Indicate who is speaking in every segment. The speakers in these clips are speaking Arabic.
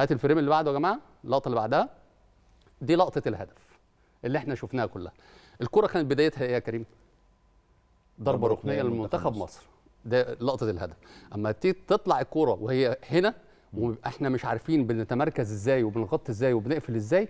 Speaker 1: هات الفريم اللي بعده يا جماعه اللقطه اللي بعدها دي لقطه الهدف اللي احنا شفناها كلها الكره كانت بدايتها ايه يا كريم ضربه ركنيه لمنتخب مصر ده لقطه الهدف اما تيجي تطلع الكوره وهي هنا واحنا احنا مش عارفين بنتمركز ازاي وبنغطي ازاي وبنقفل ازاي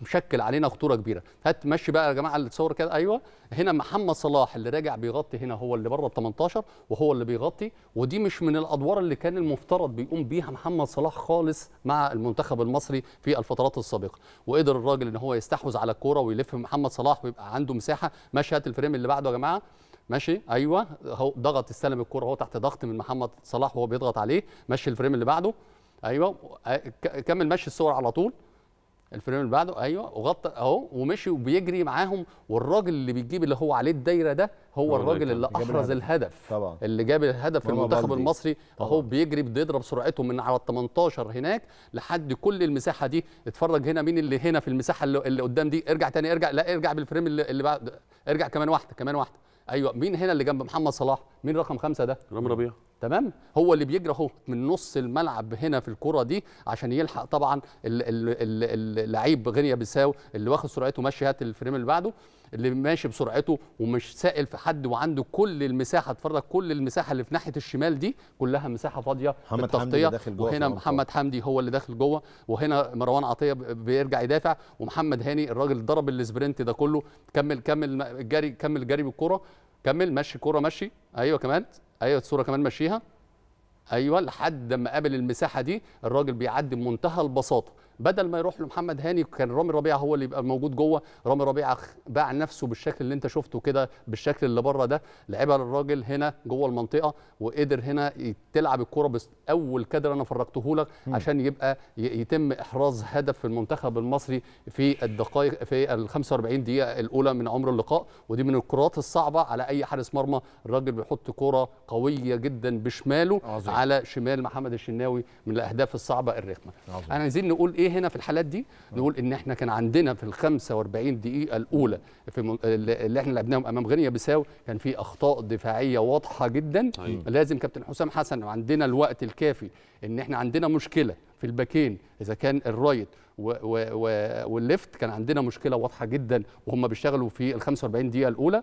Speaker 1: بتشكل علينا خطوره كبيره هات مشي بقى يا جماعه اللي تصور كده ايوه هنا محمد صلاح اللي راجع بيغطي هنا هو اللي بره ال 18 وهو اللي بيغطي ودي مش من الادوار اللي كان المفترض بيقوم بيها محمد صلاح خالص مع المنتخب المصري في الفترات السابقه وقدر الراجل ان هو يستحوذ على الكوره ويلف محمد صلاح ويبقى عنده مساحه ماشي هات الفريم اللي بعده يا جماعه ماشي ايوه هو ضغط استلم الكوره هو تحت ضغط من محمد صلاح وهو بيضغط عليه ماشي الفريم اللي بعده ايوه كمل مشي الصور على طول الفريم اللي بعده ايوه وغطى اهو ومشي وبيجري معاهم والراجل اللي بيجيب اللي هو عليه الدايره ده هو الراجل اللي احرز الهدف طبعا اللي جاب الهدف في المنتخب المصري اهو بيجري بيضرب سرعته من على ال 18 هناك لحد كل المساحه دي اتفرج هنا مين اللي هنا في المساحه اللي, اللي قدام دي ارجع تاني ارجع لا ارجع بالفريم اللي, اللي بعد ارجع كمان واحده كمان واحده ايوه مين هنا اللي جنب محمد صلاح مين رقم خمسة ده؟ رامي ربيعة تمام هو اللي بيجري اهو من نص الملعب هنا في الكره دي عشان يلحق طبعا اللعيب غينيا بيساو اللي واخد سرعته ماشي هات الفريم اللي بعده اللي ماشي بسرعته ومش سائل في حد وعنده كل المساحه اتفرج كل المساحه اللي في ناحيه الشمال دي كلها مساحه فاضيه محمد حمدي داخل جوه وهنا محمد حمدي هو اللي داخل جوه وهنا مروان عطيه بيرجع يدافع ومحمد هاني الراجل ضرب السبرنت ده كله كمل كمل جري كمل جري بالكره كمل مشي كوره مشي ايوه كمان ايوه الصوره كمان مشيها ايوه لحد ما قابل المساحه دي الراجل بيعدي بمنتهى البساطه بدل ما يروح لمحمد هاني كان رامي ربيعه هو اللي يبقى موجود جوه رامي ربيعه باع نفسه بالشكل اللي انت شفته كده بالشكل اللي بره ده لعبها للراجل هنا جوه المنطقه وقدر هنا تلعب الكوره بس اول كادر انا فرجته لك عشان يبقى يتم احراز هدف في المنتخب المصري في الدقائق في ال 45 دقيقه الاولى من عمر اللقاء ودي من الكرات الصعبه على اي حارس مرمى الراجل بيحط كوره قويه جدا بشماله عظيم. على شمال محمد الشناوي من الاهداف الصعبه الرخمه عظيم. انا عايزين نقول ايه ليه هنا في الحالات دي نقول ان احنا كان عندنا في ال 45 دقيقه الاولى في اللي احنا لعبناهم امام غينيا بيساو كان في اخطاء دفاعيه واضحه جدا أيوه. لازم كابتن حسام حسن عندنا الوقت الكافي ان احنا عندنا مشكله في الباكين اذا كان الرايت و و و والليفت كان عندنا مشكله واضحه جدا وهم بيشتغلوا في ال 45 دقيقه الاولى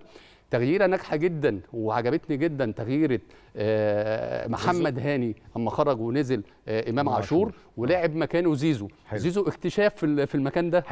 Speaker 1: تغييره ناجحه جدا وعجبتني جدا تغييره آه، محمد هاني اما خرج ونزل آه، امام عاشور ولعب مكانه زيزو حلو. زيزو اكتشاف في المكان ده